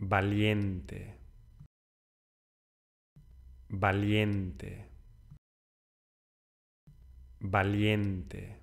valiente, valiente, valiente.